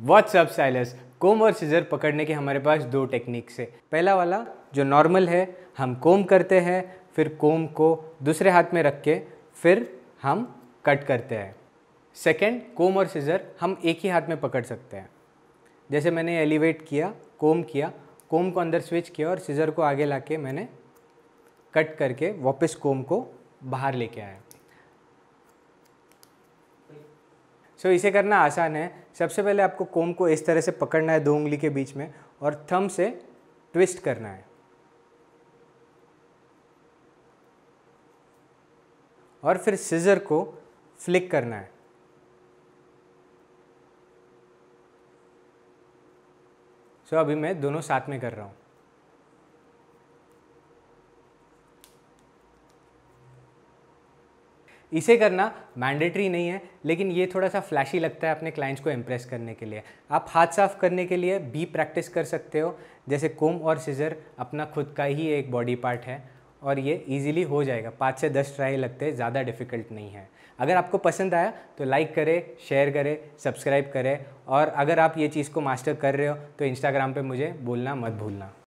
WhatsApp Silas कोम और scissor पकड़ने के हमारे पास दो टेक्निक्स है पहला वाला जो नॉर्मल है हम कोम करते हैं फिर कोम को दूसरे हाथ में रख के फिर हम कट करते हैं सेकेंड कोम और सीज़र हम एक ही हाथ में पकड़ सकते हैं जैसे मैंने एलिवेट किया कोम किया कोम को अंदर स्विच किया और सीज़र को आगे ला मैंने कट करके वापस कोम को बाहर लेके आया सो so, इसे करना आसान है सबसे पहले आपको कोम को इस तरह से पकड़ना है दो उंगली के बीच में और थम से ट्विस्ट करना है और फिर सीजर को फ्लिक करना है सो so, अभी मैं दोनों साथ में कर रहा हूँ इसे करना मैंडेटरी नहीं है लेकिन ये थोड़ा सा फ्लैशी लगता है अपने क्लाइंट्स को इम्प्रेस करने के लिए आप हाथ साफ करने के लिए भी प्रैक्टिस कर सकते हो जैसे कोम और सीजर अपना खुद का ही एक बॉडी पार्ट है और ये इजीली हो जाएगा पाँच से दस ट्राई लगते हैं ज़्यादा डिफ़िकल्ट नहीं है अगर आपको पसंद आया तो लाइक करें शेयर करें सब्सक्राइब करें और अगर आप ये चीज़ को मास्टर कर रहे हो तो इंस्टाग्राम पर मुझे बोलना मत भूलना